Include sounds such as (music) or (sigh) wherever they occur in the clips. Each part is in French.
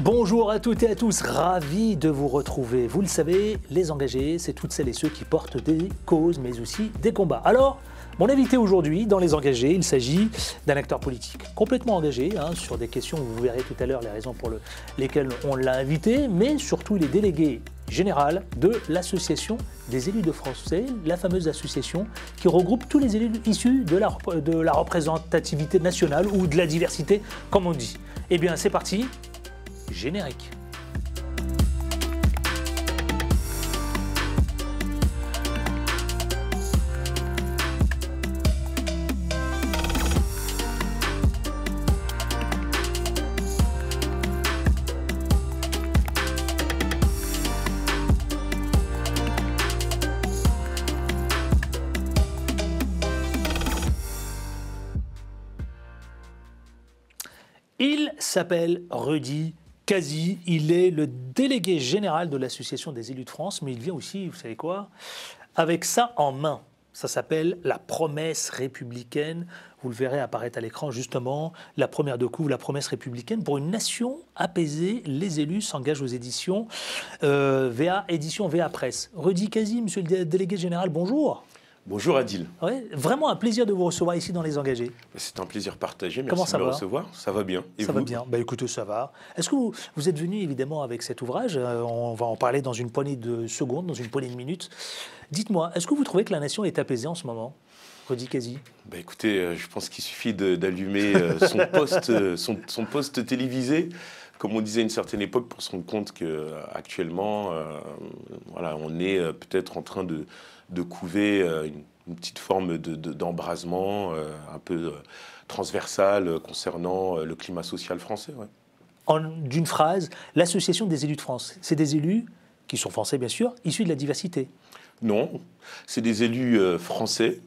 Bonjour à toutes et à tous, ravi de vous retrouver. Vous le savez, les engagés, c'est toutes celles et ceux qui portent des causes, mais aussi des combats. Alors, mon invité aujourd'hui, dans Les Engagés, il s'agit d'un acteur politique complètement engagé hein, sur des questions, vous verrez tout à l'heure les raisons pour lesquelles on l'a invité, mais surtout il est délégué général de l'Association des élus de France. la fameuse association qui regroupe tous les élus issus de la, de la représentativité nationale ou de la diversité, comme on dit. Eh bien, c'est parti, générique. Il s'appelle Rudy quasi. Il est le délégué général de l'Association des élus de France, mais il vient aussi, vous savez quoi, avec ça en main. Ça s'appelle la promesse républicaine. Vous le verrez apparaître à l'écran justement. La première de coups, la promesse républicaine pour une nation apaisée. Les élus s'engagent aux éditions euh, VA, édition VA Presse. Rudy Quasi, monsieur le délégué général, bonjour. Bonjour Adil. vraiment un plaisir de vous recevoir ici dans Les Engagés. C'est un plaisir partagé, merci Comment ça de me va recevoir. Ça va bien. ça va bien, bah, écoutez, ça va. Est-ce que vous, êtes venu évidemment avec cet ouvrage euh, On va en parler dans une poignée de secondes, dans une poignée de minutes. Dites-moi, est-ce que vous trouvez que la nation est apaisée en ce moment quasi bah Écoutez, euh, je pense qu'il suffit d'allumer euh, son, poste, son poste télévisé comme on disait à une certaine époque, pour se rendre compte qu'actuellement, euh, actuellement, euh, voilà, on est euh, peut-être en train de, de couver une, petite forme d'embrasement de, d'embrasement un peu transversal concernant le climat social français. En, d'une phrase, l'Association des élus de France, c'est des élus qui sont français bien sûr, issus de la diversité. Non, c'est des élus français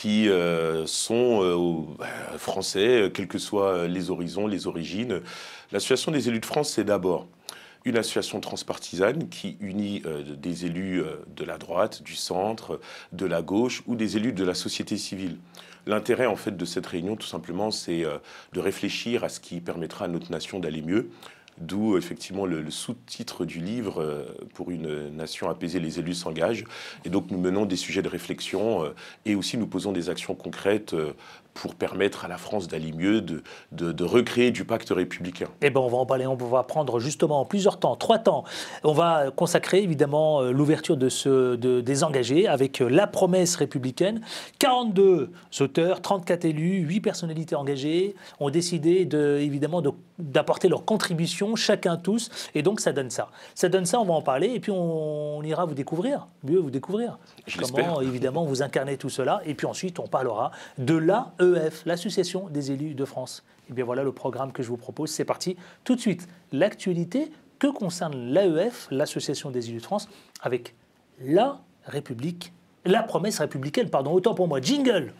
qui euh, sont euh, bah, français, euh, quels que soient les horizons, les origines. L'association des élus de France, c'est d'abord une association transpartisane qui unit des élus de la droite, du centre, de la gauche ou des élus de la société civile. L'intérêt en fait de cette réunion, tout simplement, c'est de réfléchir à ce qui permettra à notre nation d'aller mieux, d'où euh, effectivement le, sous-titre du livre euh, Pour une nation apaisée, les élus s'engagent. Et donc nous menons des sujets de réflexion euh, et aussi nous posons des actions concrètes pour permettre à la France d'aller mieux, de, recréer du pacte républicain. Eh bien, on va en parler, on va prendre justement plusieurs temps, trois temps. On va consacrer évidemment euh, l'ouverture de de, des engagés avec euh, la promesse républicaine. 42 auteurs, 34 élus, 8 personnalités engagées ont décidé de, évidemment d'apporter leur contribution, chacun tous, et donc ça donne ça. Ça donne ça, on va en parler, et puis on, ira vous découvrir, mieux vous découvrir. Comment évidemment vous incarnez tout cela, et puis ensuite on parlera de la euh, E l'Association des élus de France. Et eh bien voilà le programme que je vous propose. C'est parti. Tout de suite, l'actualité que concerne l'AEF, l'Association des élus de France, avec la République, la promesse républicaine, pardon, autant pour moi. Jingle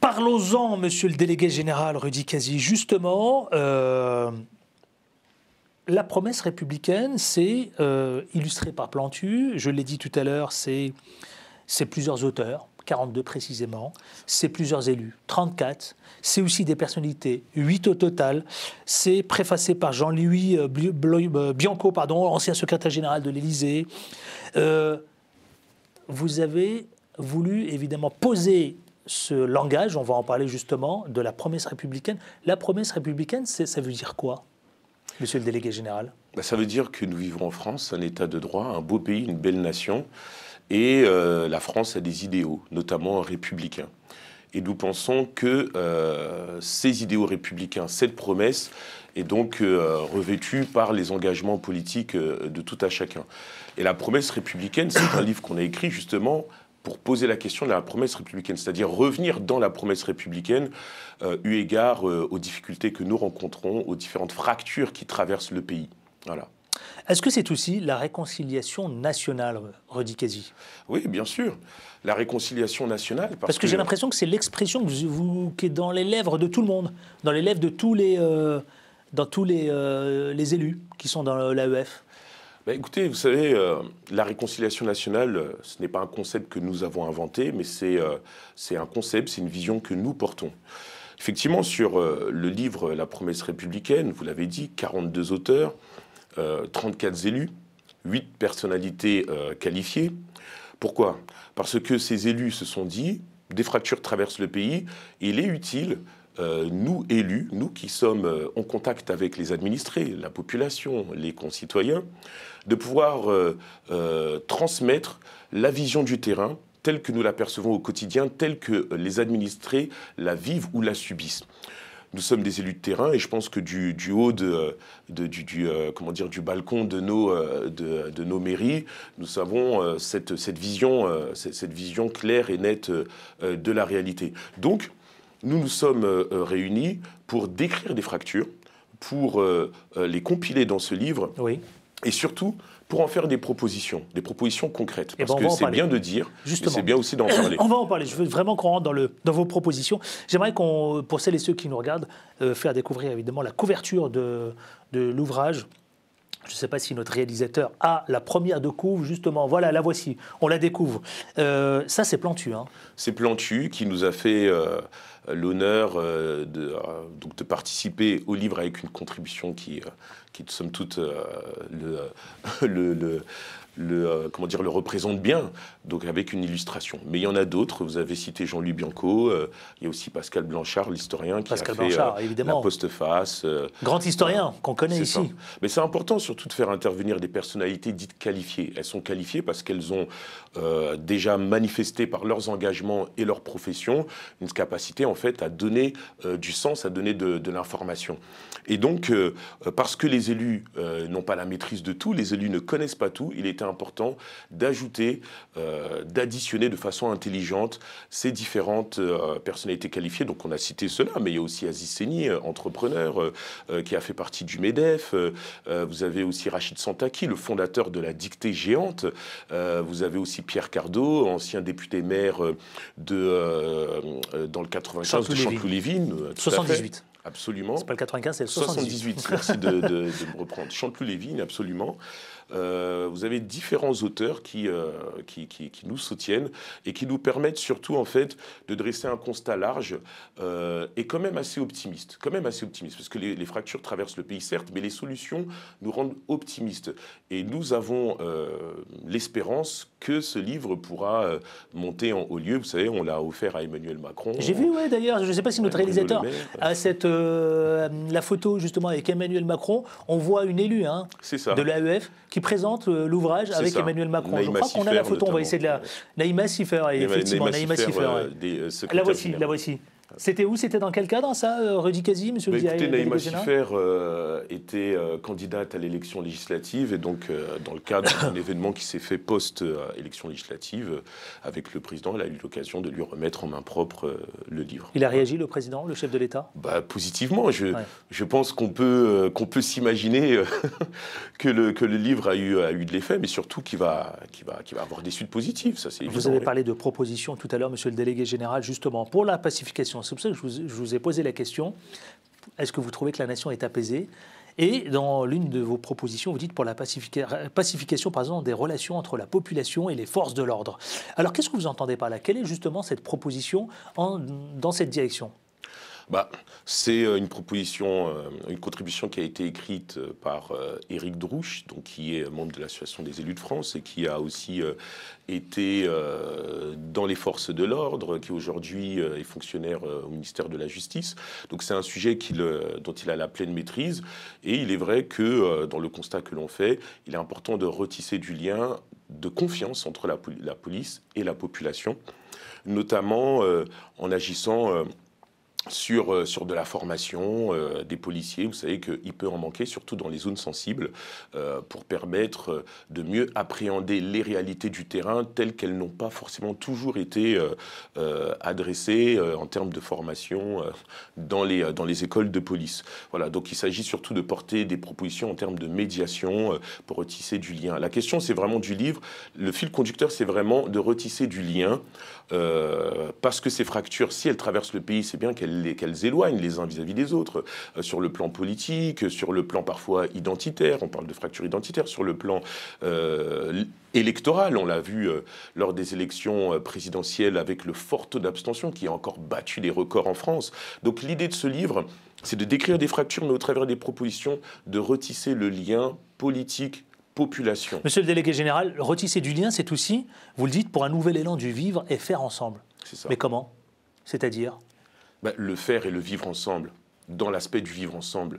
Parlons-en, monsieur le délégué général Rudy Casi. Justement, euh, la promesse républicaine, c'est euh, illustré par Plantu, je l'ai dit tout à l'heure, c'est plusieurs auteurs, 42 précisément, c'est plusieurs élus, 34, c'est aussi des personnalités, 8 au total, c'est préfacé par Jean-Louis euh, euh, Bianco, pardon, ancien secrétaire général de l'Élysée. vous avez voulu évidemment poser ce langage, on va en parler justement, de la promesse républicaine. La promesse républicaine, ça veut dire quoi monsieur le délégué général bah, Ça veut dire que nous vivons en France, un État de droit, un beau pays, une belle nation. Et euh, la France a des idéaux, notamment républicains. Et nous pensons que euh, ces idéaux républicains, cette promesse, est donc euh, revêtue par les engagements politiques de tout à chacun. Et la promesse républicaine, c'est un livre qu'on a écrit justement pour poser la question de la promesse républicaine, c'est-à-dire revenir dans la promesse républicaine euh, eu égard euh, aux difficultés que nous rencontrons, aux différentes fractures qui traversent le pays. Voilà. Est-ce que c'est aussi la réconciliation nationale, Casi Oui, bien sûr. La réconciliation nationale. Parce, que, j'ai l'impression que c'est l'expression qui est dans les lèvres de tout le monde, dans les lèvres de tous les, euh, dans tous les, les élus qui sont dans l'AEF. Bah, écoutez, vous savez, euh, la réconciliation nationale, euh, ce n'est pas un concept que nous avons inventé, mais c'est euh, un concept, c'est une vision que nous portons. Effectivement, sur le livre La promesse républicaine, vous l'avez dit, 42 auteurs, 34 élus, 8 personnalités qualifiées. Pourquoi Parce que ces élus se sont dit, des fractures traversent le pays, il est utile euh, nous élus, nous qui sommes euh, en contact avec les administrés, la population, les concitoyens, de pouvoir euh, transmettre la vision du terrain telle que nous la percevons au quotidien, telle que les administrés la vivent ou la subissent nous sommes des élus de terrain et je pense que du, haut de, du, comment dire, du balcon de nos, de, nos mairies, nous avons cette, vision, cette, vision claire et nette de la réalité. Donc, nous nous sommes euh, euh, réunis pour décrire des fractures, pour euh, les compiler dans ce livre. Et surtout, pour en faire des propositions, des propositions concrètes. Eh Parce ben, que c'est bien de dire, c'est bien aussi d'en parler. (clears throat) on va en parler. Je veux vraiment qu'on rentre dans, vos propositions. J'aimerais qu'on, pour celles et ceux qui nous regardent, faire découvrir évidemment la couverture de l'ouvrage je ne sais pas si notre réalisateur a la première de justement. Voilà, la voici. On la découvre. Euh, ça, c'est Plantu. Hein. C'est Plantu qui nous a fait euh, l'honneur euh, de, de participer au livre avec une contribution qui, qui somme toute, (laughs) le, le, le, le, euh, comment dire, le représente bien, donc avec une illustration. Mais il y en a d'autres, vous avez cité Jean-Louis Bianco, euh, il y a aussi Pascal Blanchard, l'historien qui a fait euh, évidemment. la postface. Grand historien qu'on connaît ici. Mais c'est important surtout de faire intervenir des personnalités dites qualifiées. Elles sont qualifiées parce qu'elles ont déjà manifesté par leurs engagements et leur profession une capacité en fait à donner du sens, à donner de, de l'information. Et donc, parce que les élus n'ont pas la maîtrise de tout, les élus ne connaissent pas tout, il est important d'ajouter, euh, d'additionner de façon intelligente ces différentes euh, personnalités qualifiées. Donc on a cité cela, mais il y a aussi Aziz Seni, euh, entrepreneur, qui a fait partie du MEDEF. vous avez aussi Rachid Santaki, le fondateur de la dictée géante. vous avez aussi Pierre Cardo, ancien député maire de, dans le 95 de chantelou lévin 78. Absolument. C'est pas le 95, c'est le 78. 78. Merci de, (laughs) me reprendre. Chantelou lévin absolument. Euh, vous avez différents auteurs euh, qui, qui, nous soutiennent et qui nous permettent surtout en fait de dresser un constat large euh, et quand même assez optimiste, quand même assez optimiste, parce que les, fractures traversent le pays certes, mais les solutions nous rendent optimistes et nous avons l'espérance que ce livre pourra monter en haut lieu. Vous savez, on l'a offert à Emmanuel Macron. J'ai vu, ouais, d'ailleurs, je ne sais pas si notre réalisateur a cette la photo justement avec Emmanuel Macron. On voit une élue hein, de l'AEF qui il présente euh, l'ouvrage avec Emmanuel Macron. je crois qu'on a la photo, on va essayer de la. Naïma Siffer, effectivement. Naïma, Naïma Siffer, euh, euh, la voici, la voici. C'était où C'était dans quel cadre ça, euh, Rudy Kazi, Monsieur bah, Écoutez, Naïma euh, était euh, candidate à l'élection législative et donc dans le cadre d'un (coughs) événement qui s'est fait post-élection législative avec le président, elle a eu l'occasion de lui remettre en main propre le livre. Il a réagi le président, le chef de l'État bah, Positivement. Je, je pense qu'on peut, qu'on peut s'imaginer (laughs) que, le, que le livre a eu, a eu de l'effet, mais surtout qu'il va, qui va, qui va avoir des suites positives. Ça, Vous avez parlé de propositions tout à l'heure, Monsieur le délégué général, justement, pour la pacification c'est pour ça que je vous, ai posé la question est-ce que vous trouvez que la nation est apaisée et dans l'une de vos propositions, vous dites pour la pacification, par exemple, des relations entre la population et les forces de l'ordre. Alors, qu'est-ce que vous entendez par là Quelle est justement cette proposition dans cette direction bah, c'est euh, une proposition, euh, une contribution qui a été écrite euh, par Éric Drouche, donc, qui est membre de l'Association des élus de France et qui a aussi été dans les forces de l'ordre, qui aujourd'hui est fonctionnaire au ministère de la Justice. Donc c'est un sujet dont il a la pleine maîtrise. Et il est vrai que dans le constat que l'on fait, il est important de retisser du lien de confiance entre la, police et la population, notamment en agissant sur, euh, sur de la formation euh, des policiers. Vous savez qu'il peut en manquer, surtout dans les zones sensibles, euh, pour permettre de mieux appréhender les réalités du terrain telles qu'elles n'ont pas forcément toujours été adressées en termes de formation dans, les, dans les écoles de police. Voilà, donc il s'agit surtout de porter des propositions en termes de médiation pour retisser du lien. La question, c'est vraiment du livre. Le fil conducteur, c'est vraiment de retisser du lien, parce que ces fractures, si elles traversent le pays, c'est bien qu'elles qu'elles éloignent les uns vis-à-vis des autres, euh, sur le plan politique, sur le plan parfois identitaire, on parle de fracture identitaire, sur le plan euh, électoral, on l'a vu euh, lors des élections présidentielles avec le fort taux d'abstention qui a encore battu les records en France. Donc l'idée de ce livre, c'est de décrire des fractures, mais au travers des propositions, de retisser le lien politique population. Monsieur le délégué général, retisser du lien, c'est aussi, vous le dites, pour un nouvel élan du vivre et faire ensemble. Ça. Mais comment C'est-à-dire bah, le faire et le vivre ensemble, dans l'aspect du vivre ensemble,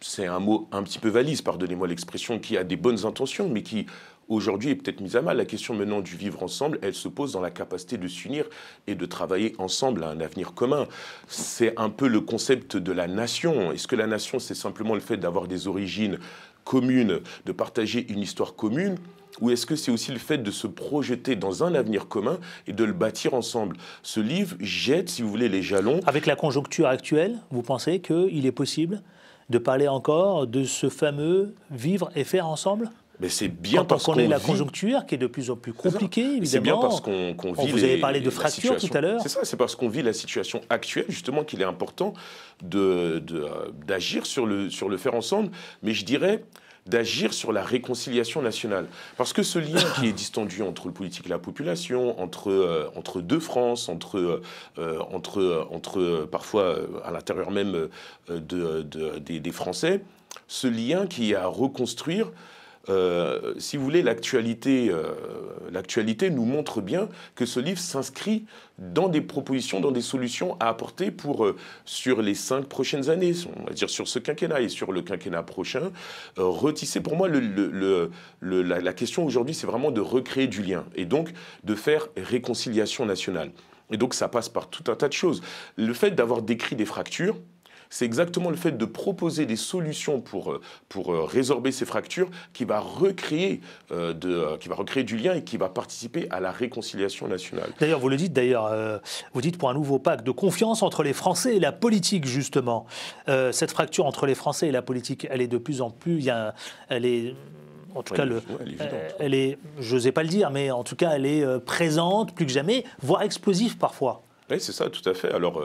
c'est un mot un petit peu valise, pardonnez-moi l'expression, qui a des bonnes intentions, mais qui aujourd'hui est peut-être mise à mal. La question maintenant du vivre ensemble, elle se pose dans la capacité de s'unir et de travailler ensemble à un avenir commun. C'est un peu le concept de la nation. Est-ce que la nation, c'est simplement le fait d'avoir des origines communes, de partager une histoire commune ou est-ce que c'est aussi le fait de se projeter dans un avenir commun et de le bâtir ensemble Ce livre jette, si vous voulez, les jalons. Avec la conjoncture actuelle, vous pensez qu'il est possible de parler encore de ce fameux vivre et faire ensemble mais c'est bien parce qu'on est la conjoncture qui est de plus en plus compliquée, évidemment. C'est bien parce qu'on qu vit. Vous avez parlé de fracture tout à l'heure. C'est ça, c'est parce qu'on vit la situation actuelle, justement, qu'il est important euh, d'agir de, sur, le, sur le faire ensemble. Mais je dirais, d'agir sur la réconciliation nationale. Parce que ce lien qui est distendu entre le politique et la population, entre, euh, entre deux France, entre, euh, entre, euh, entre parfois à l'intérieur même des, des Français, ce lien qui est à reconstruire euh, si vous voulez, euh, l'actualité, nous montre bien que ce livre s'inscrit dans des propositions, dans des solutions à apporter pour, euh, sur les cinq prochaines années, on va dire sur ce quinquennat et sur le quinquennat prochain, retisser. Pour moi, la question aujourd'hui, c'est vraiment de recréer du lien et donc de faire réconciliation nationale. Et donc ça passe par tout un tas de choses. Le fait d'avoir décrit des fractures, c'est exactement le fait de proposer des solutions pour, euh, pour euh, résorber ces fractures qui va, recréer, euh, qui va recréer du lien et qui va participer à la réconciliation nationale. D'ailleurs, vous le dites, d'ailleurs, vous dites pour un nouveau pacte de confiance entre les Français et la politique, justement. cette fracture entre les Français et la politique, elle est de plus en plus... Il y elle est, en tout cas, elle, est je pas le dire, mais en tout cas, elle est présente plus que jamais, voire explosive parfois. Oui, c'est ça, tout à fait. Alors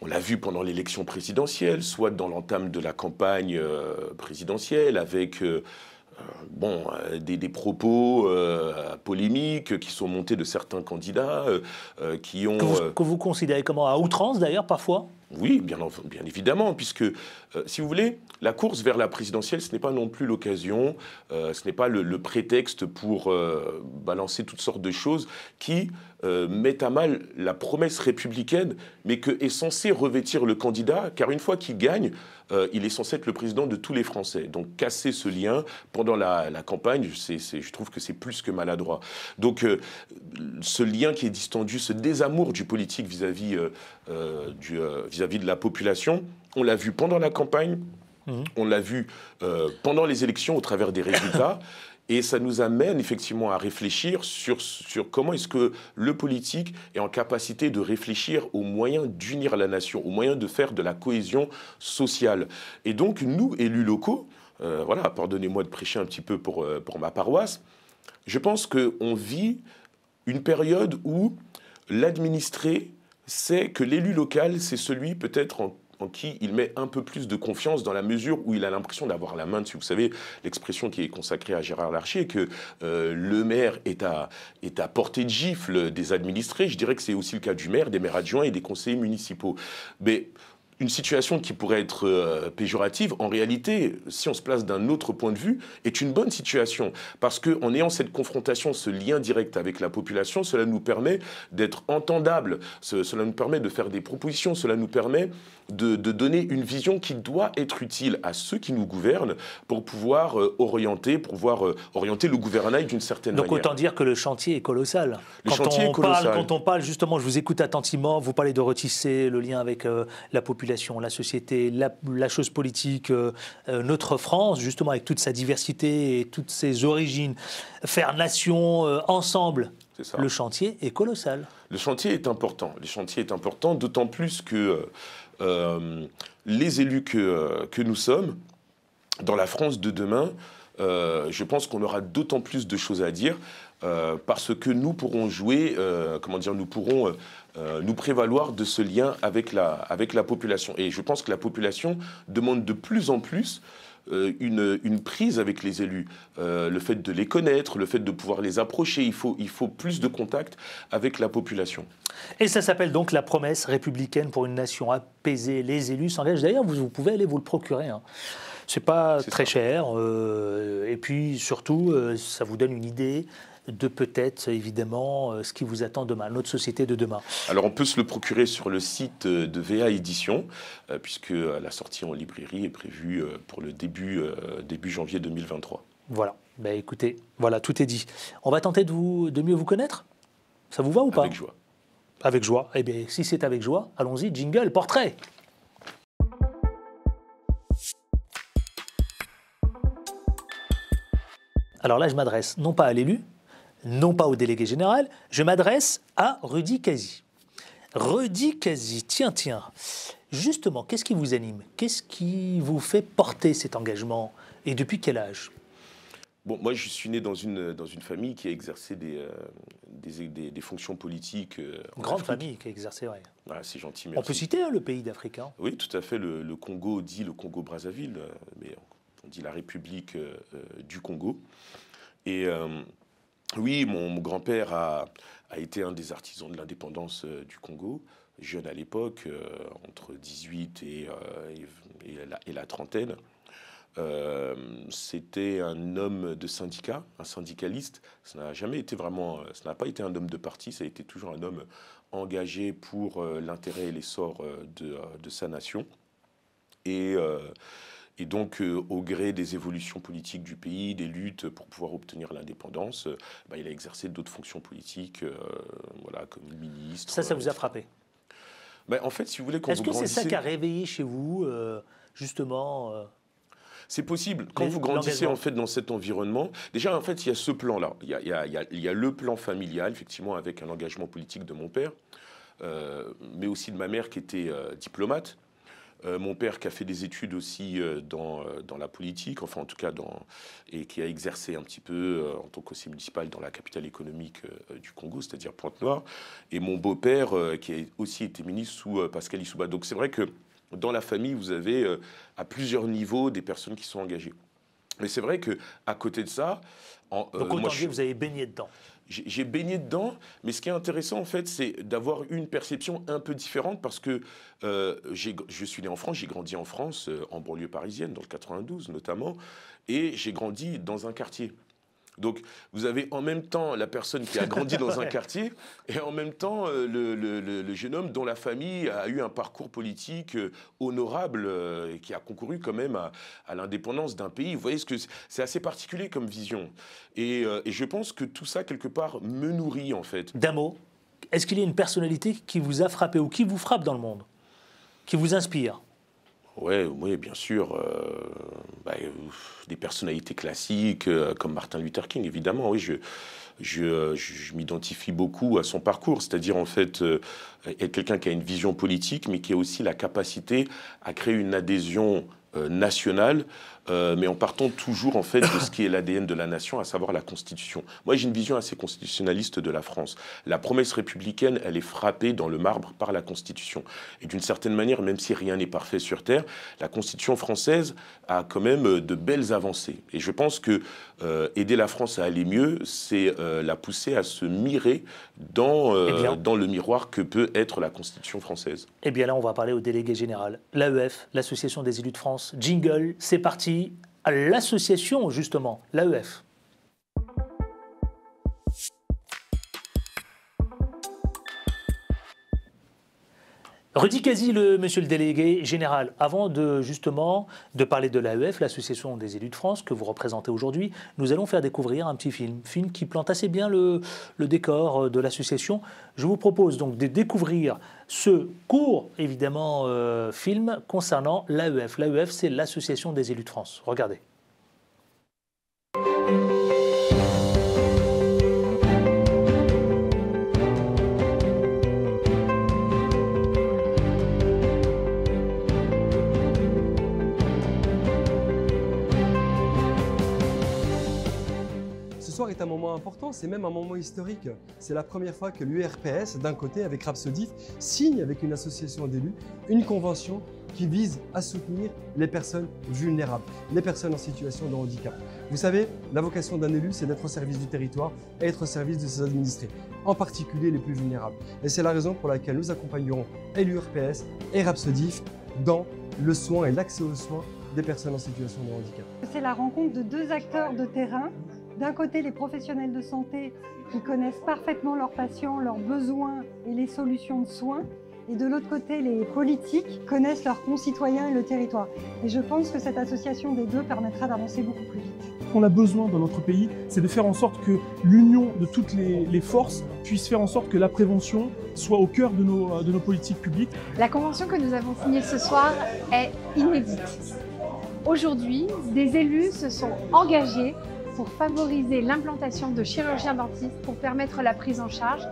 on l'a vu pendant l'élection présidentielle, soit dans l'entame de la campagne euh, présidentielle, avec euh, euh, bon, des, propos polémiques qui sont montés de certains candidats qui ont... Que vous, considérez comment À outrance d'ailleurs parfois oui, bien, bien évidemment, puisque, euh, si vous voulez, la course vers la présidentielle, ce n'est pas non plus l'occasion, euh, ce n'est pas le, prétexte pour euh, balancer toutes sortes de choses qui mettent à mal la promesse républicaine, mais que est censé revêtir le candidat, car une fois qu'il gagne, il est censé être le président de tous les Français. Donc casser ce lien pendant la, campagne, je trouve que c'est plus que maladroit. Donc ce lien qui est distendu, ce désamour du politique vis-à-vis... vis à vis euh, euh, vis-à-vis de la population. On l'a vu pendant la campagne, mhm. on l'a vu euh, pendant les élections au travers des résultats. (coughs) Et ça nous amène effectivement à réfléchir sur, sur comment est-ce que le politique est en capacité de réfléchir aux moyens d'unir la nation, aux moyens de faire de la cohésion sociale. Et donc nous, élus locaux, voilà, pardonnez-moi de prêcher un petit peu pour, pour ma paroisse, je pense qu'on vit une période où l'administrer c'est que l'élu local, c'est celui peut-être en qui il met un peu plus de confiance dans la mesure où il a l'impression d'avoir la main dessus. Vous savez, l'expression qui est consacrée à Gérard Larcher, que euh, le maire est à, est à portée de gifle des administrés, je dirais que c'est aussi le cas du maire, des maires adjoints et des conseillers municipaux. Mais une situation qui pourrait être euh, péjorative, en réalité, si on se place d'un autre point de vue, est une bonne situation. Parce qu'en ayant cette confrontation, ce lien direct avec la population, cela nous permet d'être entendable, cela nous permet de faire des propositions, cela nous permet de, donner une vision qui doit être utile à ceux qui nous gouvernent pour pouvoir euh, orienter, pour pouvoir euh, orienter le gouvernail d'une certaine manière. Donc autant dire que le chantier est colossal. Le quand chantier on Parle, quand on parle, justement, je vous écoute attentivement, vous parlez de retisser le lien avec la population la société, la, chose politique, euh, euh, notre France, justement avec toute sa diversité et toutes ses origines, faire nation euh, ensemble. Le chantier est colossal. Le chantier est important. Le chantier est important, d'autant plus que les élus que, nous sommes, dans la France de demain, je pense qu'on aura d'autant plus de choses à dire. parce que nous pourrons jouer, comment dire, nous pourrons euh, nous prévaloir de ce lien avec la, avec la population. Et je pense que la population demande de plus en plus euh, une, une, prise avec les élus. Euh, le fait de les connaître, le fait de pouvoir les approcher, il faut, il faut plus de contact avec la population. Et ça s'appelle donc la promesse républicaine pour une nation apaisée. Les élus s'engagent. D'ailleurs, vous, vous, pouvez aller vous le procurer. ce hein. C'est pas très cher. et puis surtout, ça vous donne une idée de peut-être évidemment euh, ce qui vous attend demain, notre société de demain Alors on peut se le procurer sur le site euh, de VA Édition, euh, puisque la sortie en librairie est prévue pour le début, début janvier 2023. Voilà, Ben écoutez, voilà, tout est dit. On va tenter de, vous, de mieux vous connaître Ça vous va ou pas Avec joie. Avec joie. Eh bien, si c'est avec joie, allons-y, jingle, portrait Alors là, je m'adresse non pas à l'élu, non pas au délégué général, je m'adresse à Rudy Kazi. Rudy Kazi, tiens, tiens, justement, qu'est-ce qui vous anime Qu'est-ce qui vous fait porter cet engagement Et depuis quel âge Bon, moi, je suis né dans une, dans une famille qui a exercé des, euh, des, fonctions politiques. Euh, grande famille qui a exercé, oui. Ah, c'est gentil, merci. On peut citer hein, le pays d'Afrique. Hein? Oui, tout à fait. Le, Congo dit le Congo-Brazzaville, euh, mais on dit la République du Congo. Et oui, mon, grand-père a, été un des artisans de l'indépendance euh, du Congo, jeune à l'époque, euh, entre 18 euh, et, et, la, trentaine. C'était un homme de syndicat, un syndicaliste. Ça n'a jamais été vraiment, ça n'a pas été un homme de parti, ça a été toujours un homme engagé pour l'intérêt et l'essor de, de, sa nation. Et et donc, euh, au gré des évolutions politiques du pays, des luttes pour pouvoir obtenir l'indépendance, euh, bah, il a exercé d'autres fonctions politiques, euh, voilà, comme ministre. Ça, ça vous a frappé Mais bah, En fait, si vous voulez, Est-ce que c'est ça qui a réveillé chez vous, justement c'est possible. Quand vous grandissez en fait dans cet environnement, déjà en fait il y a ce plan-là. Il y a, le plan familial, effectivement, avec un engagement politique de mon père, mais aussi de ma mère qui était diplomate. Euh, mon père qui a fait des études aussi euh, euh, dans, la politique, enfin en tout cas dans, et qui a exercé un petit peu en tant qu'aussi municipal dans la capitale économique du Congo, c'est-à-dire Pointe-Noire, et mon beau-père qui a aussi été ministre sous Pascal Issouba. Donc c'est vrai que dans la famille, vous avez à plusieurs niveaux des personnes qui sont engagées. Mais c'est vrai que à côté de ça, en, euh, donc vous avez baigné dedans. J'ai baigné dedans, mais ce qui est intéressant en fait, c'est d'avoir une perception un peu différente parce que euh, je suis né en France, j'ai grandi en France, euh, en banlieue parisienne, dans le 92 notamment, et j'ai grandi dans un quartier. Donc vous avez en même temps la personne qui a grandi dans un (laughs) quartier et en même temps euh, le, jeune homme dont la famille a eu un parcours politique euh, honorable euh, et qui a concouru quand même à, l'indépendance d'un pays. Vous voyez ce que c'est assez particulier comme vision. Et, et je pense que tout ça quelque part me nourrit en fait. D'un mot, est-ce qu'il y a une personnalité qui vous a frappé ou qui vous frappe dans le monde, qui vous inspire oui, bien sûr. Euh, bah, euh, des personnalités classiques euh, comme Martin Luther King, évidemment. Oui, je, je, m'identifie beaucoup à son parcours, c'est-à-dire en fait être quelqu'un qui a une vision politique, mais qui a aussi la capacité à créer une adhésion nationale euh, mais en partant toujours en fait de ce qui est l'ADN de la nation, à savoir la Constitution. Moi, j'ai une vision assez constitutionnaliste de la France. La promesse républicaine, elle est frappée dans le marbre par la Constitution. Et d'une certaine manière, même si rien n'est parfait sur Terre, la Constitution française a quand même euh, de belles avancées. Et je pense que euh, aider la France à aller mieux, c'est la pousser à se mirer dans, eh dans le miroir que peut être la Constitution française. Eh bien là, on va parler au délégué général, l'AEF, l'Association des élus de France. Jingle, c'est parti à l'association, justement, l'AEF Rudy quasi le, monsieur le délégué général, avant de justement de parler de l'AEF, l'Association des élus de France, que vous représentez aujourd'hui, nous allons faire découvrir un petit film, film qui plante assez bien le, décor euh, de l'association. Je vous propose donc de découvrir ce court, évidemment, euh, film concernant l'AEF. L'AEF, c'est l'Association des élus de France. Regardez. est un moment important, c'est même un moment historique. C'est la première fois que l'URPS, d'un côté, avec Rapsodif signe avec une association d'élus une convention qui vise à soutenir les personnes vulnérables, les personnes en situation de handicap. Vous savez, la vocation d'un élu, c'est d'être au service du territoire et être au service de ses administrés, en particulier les plus vulnérables. Et c'est la raison pour laquelle nous accompagnerons l'URPS et Rapsodif dans le soin et l'accès aux soins des personnes en situation de handicap. C'est la rencontre de deux acteurs de terrain d'un côté les professionnels de santé qui connaissent parfaitement leurs patients, leurs besoins et les solutions de soins, et de l'autre côté les politiques connaissent leurs concitoyens et le territoire. Et je pense que cette association des deux permettra d'avancer beaucoup plus vite. Ce qu'on a besoin dans notre pays, c'est de faire en sorte que l'union de toutes les, les, forces puisse faire en sorte que la prévention soit au cœur de nos, euh, de nos politiques publiques. La convention que nous avons signée ce soir est inédite. Aujourd'hui, des élus se sont engagés pour favoriser l'implantation de chirurgiens-dentistes pour permettre la prise en charge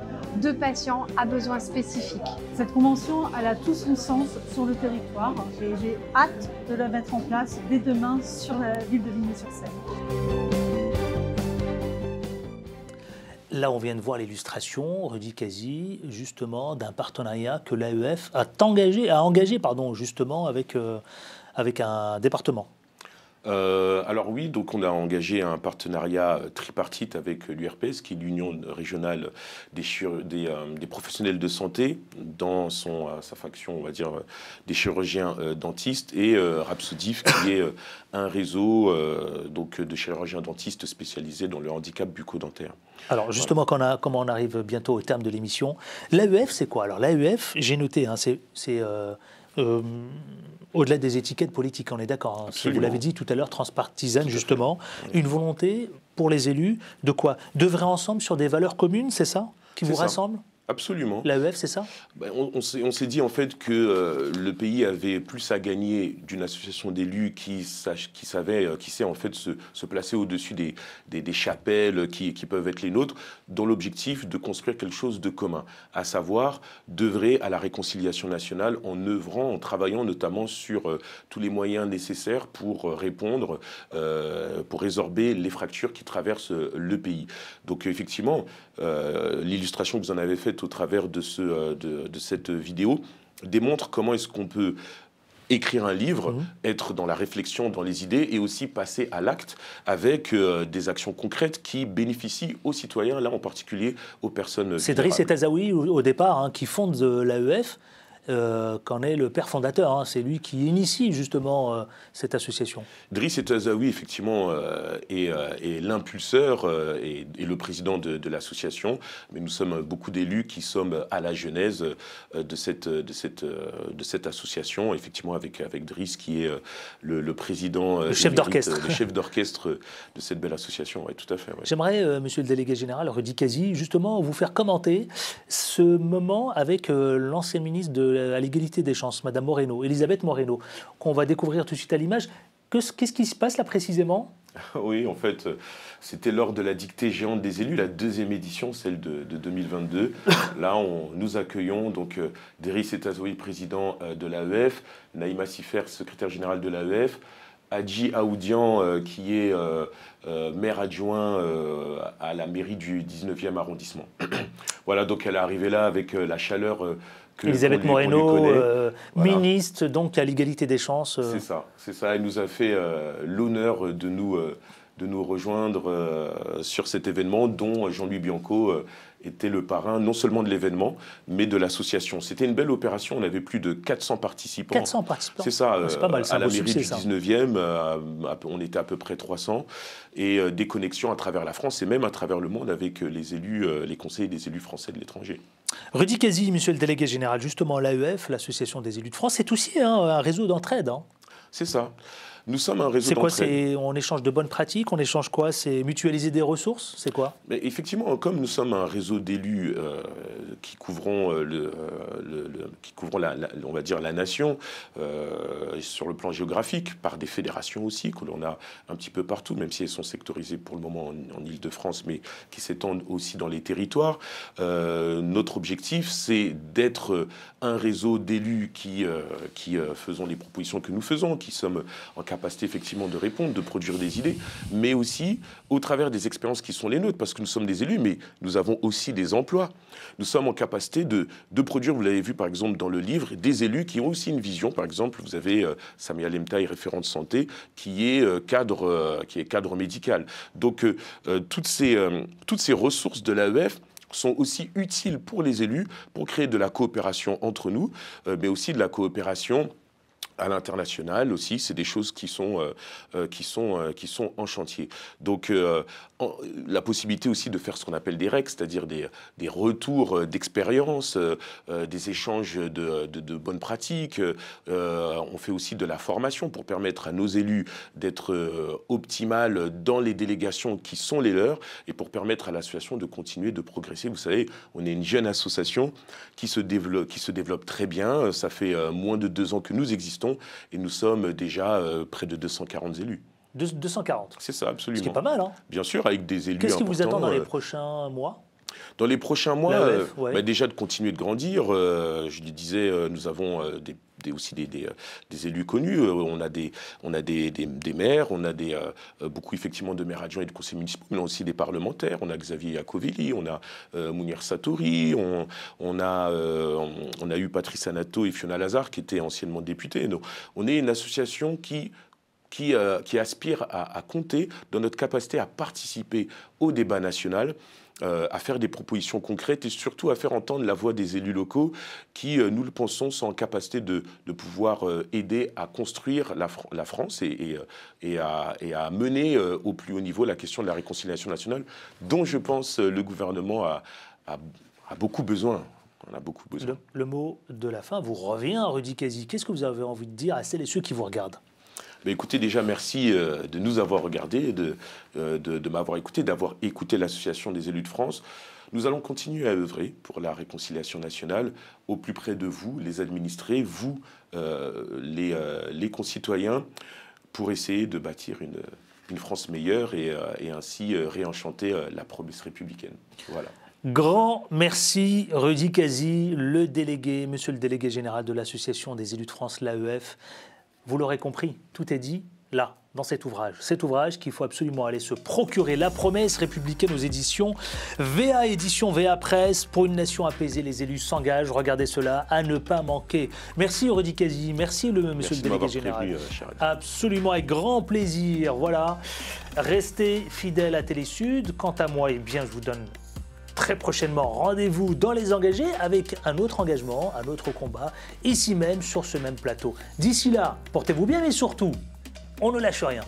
de patients à besoins spécifiques. Cette convention, a tout son sens sur le territoire et j'ai hâte de la mettre en place dès demain sur la ville de vigny sur seine Là, on vient de voir l'illustration, Rudy Casi, justement, d'un partenariat que l'AEF a engagé, a engagé pardon, justement, avec, euh, avec un département. Euh, alors oui, donc on a engagé un partenariat euh, tripartite avec euh, l'URPS, qui est l'Union régionale des, professionnels de santé, dans son, sa faction, on va dire, des chirurgiens dentistes, et Rapsodif, qui est un réseau donc, de chirurgiens dentistes spécialisés dans le handicap bucco-dentaire. Alors justement, on on arrive bientôt au terme de l'émission, l'AEF, c'est quoi Alors l'AEF, j'ai noté, hein, c'est euh, au-delà des étiquettes politiques, on est d'accord. Hein. vous l'avez dit tout à l'heure, transpartisane, justement, une volonté pour les élus de quoi De vrai ensemble sur des valeurs communes, c'est ça Qui vous rassemble Absolument. L'AEF, c'est ça ben, On, s'est dit en fait que euh, le pays avait plus à gagner d'une association d'élus qui, qui savait, euh, sait en fait se, placer au-dessus des, chapelles qui, peuvent être les nôtres, dans l'objectif de construire quelque chose de commun, à savoir d'œuvrer à la réconciliation nationale en œuvrant, en travaillant notamment sur euh, tous les moyens nécessaires pour répondre, pour résorber les fractures qui traversent le pays. Donc effectivement, l'illustration que vous en avez faite au travers de, ce, euh, de, cette vidéo démontre comment est-ce qu'on peut écrire un livre, mhm. être dans la réflexion, dans les idées, et aussi passer à l'acte avec euh, des actions concrètes qui bénéficient aux citoyens, là en particulier aux personnes. Cédric et au, au départ, hein, qui la euh, l'AEF, euh, qu'en est le père fondateur. Hein. C'est lui qui initie justement euh, cette association. Driss Etazaoui, effectivement, euh, est, l'impulseur et, le président de, l'association. Mais nous sommes beaucoup d'élus qui sommes à la genèse de cette, association, effectivement, avec, avec Driss, qui est le, président. Le chef d'orchestre. Le chef d'orchestre de cette belle association, oui, tout à fait. J'aimerais, monsieur le délégué général Rudy Kazi, justement, vous faire commenter ce moment avec l'ancien ministre de à l'égalité des chances, Madame Moreno, Elisabeth Moreno, qu'on va découvrir tout de suite à l'image. Qu'est-ce qui se passe là précisément (laughs) oui, en fait, c'était lors de la dictée géante des élus, la deuxième édition, celle de, 2022. (laughs) Là, on, nous accueillons donc euh, Deris Etazoui, président euh, de l'AEF, Naïma Sifer, secrétaire générale de l'AEF, Adji Aoudian, euh, qui est euh, maire adjoint à la mairie du 19e arrondissement. (clears throat) voilà, donc elle est arrivée là avec la chaleur Elisabeth Moreno, euh, ministre donc à l'égalité des chances. Euh. C'est ça, c'est ça. Elle nous a fait euh, l'honneur de nous de nous rejoindre sur cet événement, dont Jean-Louis Bianco, était le parrain non seulement de l'événement, mais de l'association. C'était une belle opération, on avait plus de 400 participants. 400 participants C'est ça, ah, c'est pas mal, euh, à la mairie du 19e, euh, on était à peu près 300, et euh, des connexions à travers la France et même à travers le monde avec les élus, les conseils des élus français de l'étranger. Rudy quasi monsieur le délégué général, justement, l'AEF, l'Association des élus de France, c'est aussi un réseau d'entraide. Hein. C'est ça. Nous sommes un réseau C'est quoi On échange de bonnes pratiques On échange quoi C'est mutualiser des ressources C'est quoi Mais Effectivement, comme nous sommes un réseau d'élus euh, qui couvrons, euh, euh, le, qui la, la, on va dire la nation, euh, sur le plan géographique, par des fédérations aussi, que l'on a un petit peu partout, même si elles sont sectorisées pour le moment en, en Ile-de-France, mais qui s'étendent aussi dans les territoires. Euh, notre objectif, c'est d'être un réseau d'élus qui, euh, qui faisons les propositions que nous faisons, qui sommes en capacité effectivement de répondre, de produire des idées, mais aussi au travers des expériences qui sont les nôtres, parce que nous sommes des élus, mais nous avons aussi des emplois. Nous sommes en capacité de, de produire, vous l'avez vu par exemple dans le livre, des élus qui ont aussi une vision. Par exemple, vous avez euh, Samia Lemta référent de santé, qui est euh, cadre, euh, qui est cadre médical. Donc toutes, ces, toutes ces ressources de l'AEF sont aussi utiles pour les élus pour créer de la coopération entre nous, mais aussi de la coopération à l'international aussi, c'est des choses qui sont, euh, euh, qui, sont, euh, qui sont en chantier. Donc la possibilité aussi de faire ce qu'on appelle des REC, c'est-à-dire des, des, retours d'expérience, des échanges de, de, bonnes pratiques. on fait aussi de la formation pour permettre à nos élus d'être optimal dans les délégations qui sont les leurs et pour permettre à l'association de continuer de progresser. Vous savez, on est une jeune association qui se développe, qui se développe très bien. Ça fait moins de deux ans que nous existons et nous sommes déjà euh, près de 240 élus. 240 C'est ça, absolument. Ce qui est pas mal, hein Bien sûr, avec des élus. Qu'est-ce qui vous attend euh, dans les prochains mois dans les euh, prochains mois, bah, déjà de continuer de grandir. je le disais, nous avons des aussi euh, des, élus connus. Euh, on a des, on a des, maires, on a des, euh, beaucoup effectivement de maires adjoints et de conseillers municipaux, mais on a aussi des parlementaires. On a Xavier Iacovelli, on a Mounir Satori, on, a, on, a eu Patrice Anato et Fiona Lazare qui étaient anciennement députés. Donc, on est une association qui euh, qui, aspirent à, compter dans notre capacité à participer au débat national. Euh, à faire des propositions concrètes et surtout à faire entendre la voix des élus locaux qui, euh, nous le pensons, sont en capacité de, pouvoir aider à construire la, France et, à, mener au plus haut niveau la question de la réconciliation nationale, dont je pense le gouvernement a, beaucoup besoin. On a beaucoup besoin. Le, mot de la fin vous revient, Rudy Kazi. Qu'est-ce que vous avez envie de dire à celles et ceux qui vous regardent écoutez, déjà, merci euh, de nous avoir regardés, euh, de, m'avoir écouté, d'avoir écouté l'Association des élus de France. Nous allons continuer à œuvrer pour la réconciliation nationale au plus près de vous, les administrés, vous, euh, les, concitoyens, pour essayer de bâtir une, France meilleure et, ainsi réenchanter la promesse républicaine. Voilà. Grand merci Rudy Casi, le délégué, monsieur le délégué général de l'Association des élus de France, l'AEF. Vous l'aurez compris, tout est dit là, dans cet ouvrage. Cet ouvrage qu'il faut absolument aller se procurer. La promesse républicaine aux éditions VA Édition, VA Presse. Pour une nation apaisée, les élus s'engagent. Regardez cela à ne pas manquer. Merci Rudy Kazi, merci le monsieur le délégué général. Euh, absolument, avec grand plaisir. Voilà. Restez fidèles à Télésud. Quant à moi, et eh bien, je vous donne Très prochainement, rendez-vous dans Les Engagés avec un autre engagement, un autre combat, ici même sur ce même plateau. D'ici là, portez-vous bien et surtout, on ne lâche rien.